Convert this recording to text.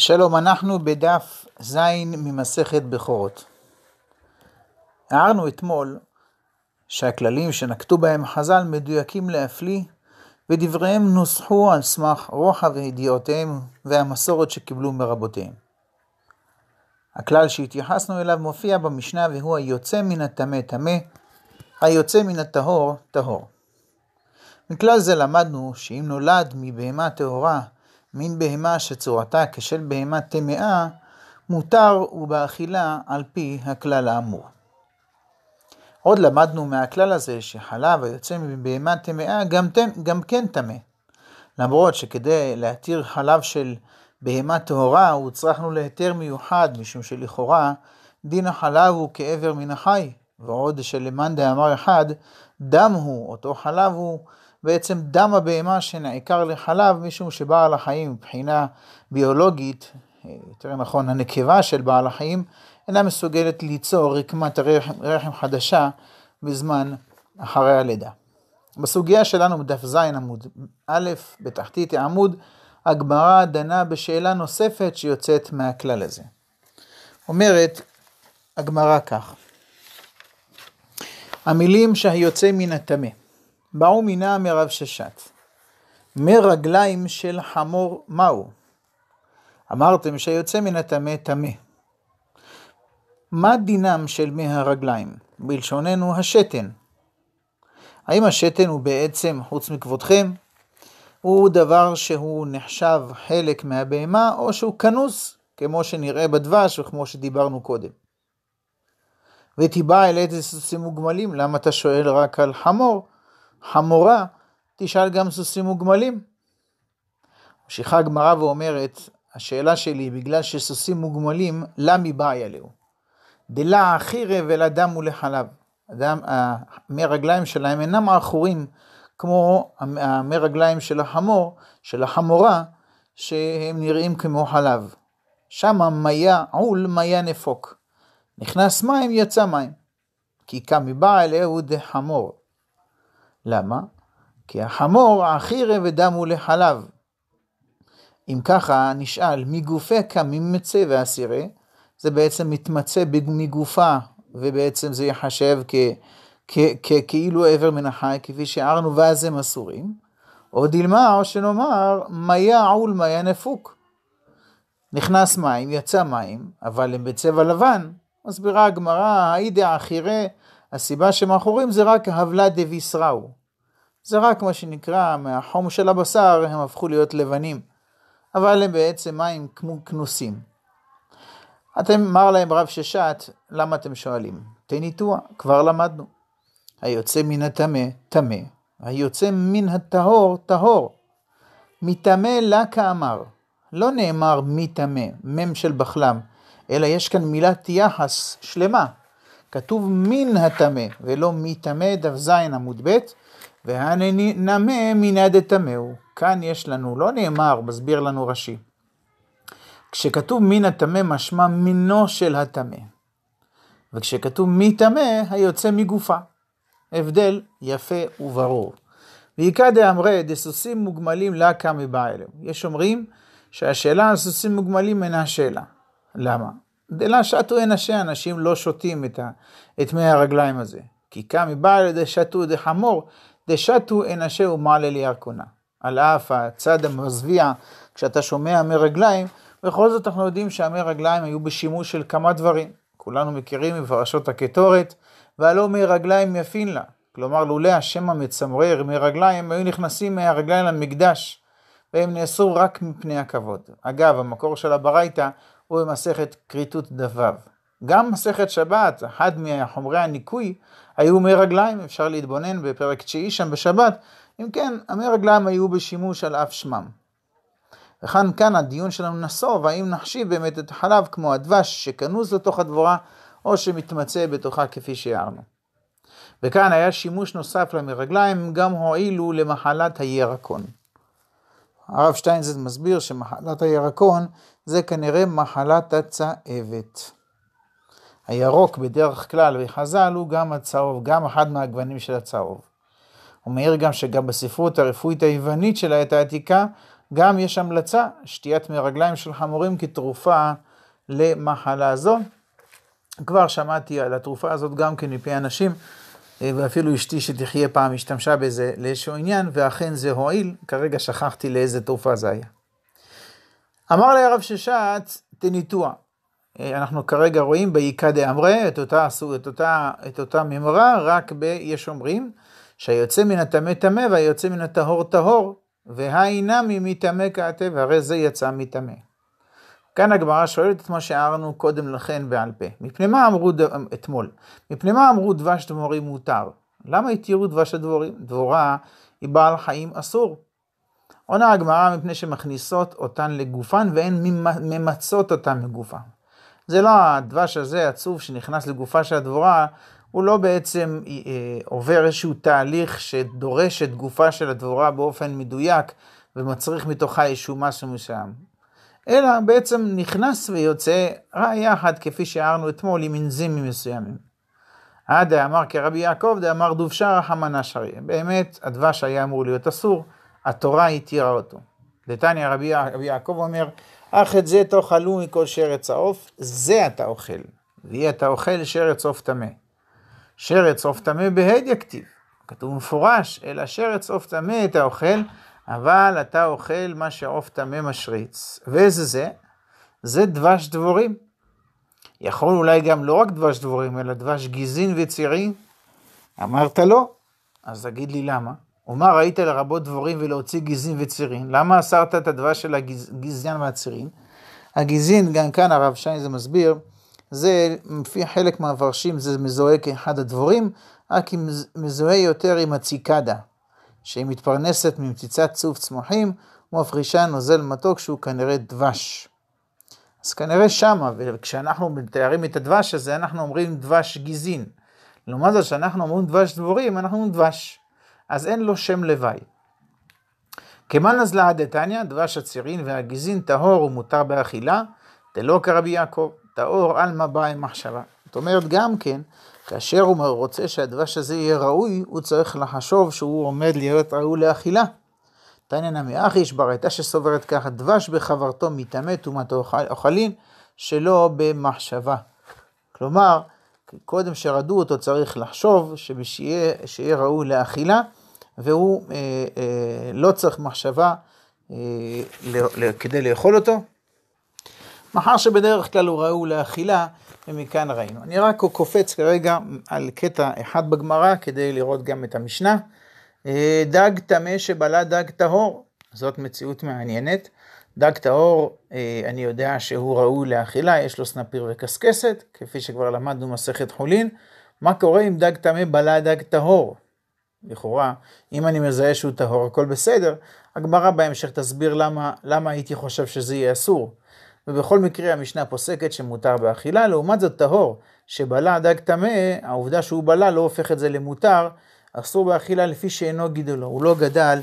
שלום, אנחנו בדף ז' ממסכת בכורות. הערנו אתמול שהכללים שנקטו בהם חז"ל מדויקים להפליא, ודבריהם נוסחו על סמך רוחב ידיעותיהם והמסורת שקיבלו מרבותיהם. הכלל שהתייחסנו אליו מופיע במשנה והוא היוצא מן הטמא טמא, היוצא מן הטהור טהור. מכלל זה למדנו שאם נולד מבהמה טהורה, מין בהמה שצורתה כשל בהמה טמאה, מותר ובאכילה על פי הכלל האמור. עוד למדנו מהכלל הזה שחלב היוצא מבהמה טמאה גם, גם כן טמא. למרות שכדי להתיר חלב של בהמה טהורה הוצרכנו להיתר מיוחד, משום שלכאורה דין החלב הוא כעבר מן החי, ועוד שלמאן דאמר אחד, דם הוא, אותו חלב הוא, בעצם דם הבהמה שנעיקר לחלב, משום שבעל החיים מבחינה ביולוגית, אה, יותר נכון הנקבה של בעל החיים, אינה מסוגלת ליצור רקמת רחם, רחם חדשה בזמן אחרי הלידה. בסוגיה שלנו בדף ז עמוד א', בתחתית העמוד, הגמרא דנה בשאלה נוספת שיוצאת מהכלל הזה. אומרת הגמרא כך, המילים שהיוצא מן הטמא באו מינה מרב ששת. מרגליים של חמור מהו? אמרתם שיוצא מן הטמא טמא. מה דינם של מי הרגליים? בלשוננו השתן. האם השתן הוא בעצם, חוץ מכבודכם, הוא דבר שהוא נחשב חלק מהבהמה, או שהוא כנוס, כמו שנראה בדבש וכמו שדיברנו קודם. ותיבא אל עץ סוסים וגמלים, למה אתה שואל רק על חמור? המורה תשאל גם סוסים וגמלים. ממשיכה הגמרא ואומרת, השאלה שלי, בגלל שסוסים וגמלים, למי בעיה להו? דלה חירב אל אדם ולחלב. אדם, המי הרגליים שלהם אינם עכורים כמו המי רגליים של החמור, של החמורה, שהם נראים כמו חלב. שמה מיה עול, מיה נפוק. נכנס מים, יצא מים. כי קמי בא אליהו דחמור. למה? כי החמור הכי רבה דמו לחלב. אם ככה נשאל, מגופי קמים מצה ואסירי, זה בעצם מתמצה מגופה, ובעצם זה ייחשב כאילו איבר מן החי, כפי שהערנו, ואז הם אסורים. או דילמה, או שנאמר, מיה עול מיה נפוק. נכנס מים, יצא מים, אבל הם בצבע לבן. מסבירה הגמרא, האידא עכירי, הסיבה שמאחורים זה רק הבלה דוויסראו. זה רק מה שנקרא, מהחום של הבשר הם הפכו להיות לבנים, אבל הם בעצם מים כמו כנוסים. אתם, אמר להם רב ששת, למה אתם שואלים? תן ניתוח, כבר למדנו. היוצא מן הטמא, טמא, היוצא מן הטהור, טהור. מטמא לה כאמר, לא נאמר טמא, מם של בחלם, אלא יש כאן מילת יחס שלמה. כתוב מן הטמא, ולא טמא, דף ז עמוד ב', והנמה מן הדטמאו. כאן יש לנו, לא נאמר, מסביר לנו רש"י. כשכתוב מן הטמא משמע מינו של הטמא. וכשכתוב מי טמא, היוצא מגופה. הבדל יפה וברור. ואיכא דאמרי דסוסים מוגמלים לה קמא בעלם. יש אומרים שהשאלה על סוסים מוגמלים אינה שאלה. למה? דלה שתו אנשי אנשים לא שותים את, ה, את מי הרגליים הזה. כי קמא באלו דשתו דחמור דשתו אנשי אומה ללירקונה. על אף הצד המזוויע, כשאתה שומע מרגליים, בכל זאת אנחנו יודעים שהמי רגליים היו בשימוש של כמה דברים. כולנו מכירים מפרשות הקטורת, והלא מי רגליים יפין לה. כלומר, לולא השם המצמרר מי רגליים, היו נכנסים מהרגליים למקדש, והם נאסרו רק מפני הכבוד. אגב, המקור של הברייתא הוא במסכת כריתות דבב. גם מסכת שבת, אחד מחומרי הניקוי, היו מי רגליים, אפשר להתבונן בפרק תשיעי שם בשבת, אם כן, המי רגליים היו בשימוש על אף שמם. וכאן כאן הדיון שלנו נסוב, האם נחשיב באמת את החלב כמו הדבש שכנוז לתוך הדבורה, או שמתמצא בתוכה כפי שהערנו. וכאן היה שימוש נוסף למרגליים, גם הועילו למחלת הירקון. הרב שטיינזלד מסביר שמחלת הירקון זה כנראה מחלת הצהבת. הירוק בדרך כלל בחז"ל הוא גם הצהוב, גם אחד מהגוונים של הצהוב. הוא מעיר גם שגם בספרות הרפואית היוונית של העת העתיקה, גם יש המלצה, שתיית מרגליים של חמורים כתרופה למחלה זו. כבר שמעתי על התרופה הזאת גם כן מפי אנשים, אה, ואפילו אשתי שתחיה פעם השתמשה בזה לאיזשהו עניין, ואכן זה הועיל, כרגע שכחתי לאיזה תרופה זה היה. אמר לי הרב ששת, תניטוע, אה, אנחנו כרגע רואים באיכא דאמרי את אותה, את, אותה, את אותה ממרה, רק ביש אומרים שהיוצא מן הטמא טמא והיוצא מן הטהור טהור, והי נמי מטמא כעתה, והרי זה יצא מטמא. כאן הגמרא שואלת את מה שהערנו קודם לכן בעל פה. מפני מה אמרו ד... אתמול? מפני מה אמרו דבש דבורים מותר? למה התירו דבש הדבורים? דבורה היא בעל חיים אסור. עונה הגמרא מפני שמכניסות אותן לגופן והן ממצות אותן מגופן. זה לא הדבש הזה, עצוב, שנכנס לגופה של הדבורה, הוא לא בעצם אה, עובר איזשהו תהליך שדורש את גופה של הדבורה באופן מדויק ומצריך מתוכה איזשהו משהו משם. אלא בעצם נכנס ויוצא ראיה אחת, כפי שהערנו אתמול, עם אנזימים מסוימים. עדה אמר כרבי יעקב, דאמר דובשה רחמנה שריה. באמת, הדבש היה אמור להיות אסור, התורה התירה אותו. דתניא רבי, רבי יעקב אומר, אך את זה תאכלו מכל שרץ העוף, זה אתה אוכל, ויהיה אתה אוכל שרץ עוף טמא. שרץ עוף טמא בהד יכתיב, כתוב מפורש, אלא שרץ עוף טמא אתה אוכל, אבל אתה אוכל מה שעוף טמא משריץ. ואיזה זה? זה דבש דבורים. יכול אולי גם לא רק דבש דבורים, אלא דבש גיזין וצירי? אמרת לא, אז תגיד לי למה. ומה ראית לרבות דבורים ולהוציא גיזים וצירים? למה אסרת את הדבש של הגזיין והצירים? הגזין, גם כאן הרב שיין זה מסביר, זה לפי חלק מהמפרשים זה מזוהה כאחד הדבורים, רק אם מזוהה יותר עם הציקדה, שהיא מתפרנסת ממציצת צוף צמחים, ומפרישה נוזל מתוק שהוא כנראה דבש. אז כנראה שמה, וכשאנחנו מתארים את הדבש הזה, אנחנו אומרים דבש גזין. לעומת זאת, כשאנחנו אומרים דבש דבורים, אנחנו אומרים דבש. אז אין לו שם לוואי. כמנז נזלה דתניא, דבש הצירין והגזין טהור ומותר באכילה, דלא כרבי יעקב, טהור עלמא באי מחשבה. זאת אומרת, גם כן, כאשר הוא רוצה שהדבש הזה יהיה ראוי, הוא צריך לחשוב שהוא עומד להיות ראוי לאכילה. תניא נמי אחי, יש ברייתה שסוברת ככה, דבש בחברתו מטמא טומאתו אוכלין, שלא במחשבה. כלומר, קודם שרדו אותו צריך לחשוב שיהיה ראוי לאכילה, והוא אה, אה, לא צריך מחשבה אה, כדי לאכול אותו. מאחר שבדרך כלל הוא ראו לאכילה, ומכאן ראינו. אני רק קופץ כרגע על קטע אחד בגמרא, כדי לראות גם את המשנה. דג טמא שבלע דג טהור, זאת מציאות מעניינת. דג טהור, אני יודע שהוא ראוי לאכילה, יש לו סנפיר וקסקסת, כפי שכבר למדנו מסכת חולין. מה קורה אם דג טמא בלע דג טהור? לכאורה, אם אני מזהה שהוא טהור, הכל בסדר. הגמרא בהמשך תסביר למה, למה הייתי חושב שזה יהיה אסור. ובכל מקרה המשנה פוסקת שמותר באכילה, לעומת זאת טהור, שבלע דג טמא, העובדה שהוא בלע לא הופך את זה למותר, אסור באכילה לפי שאינו גידולו, הוא לא גדל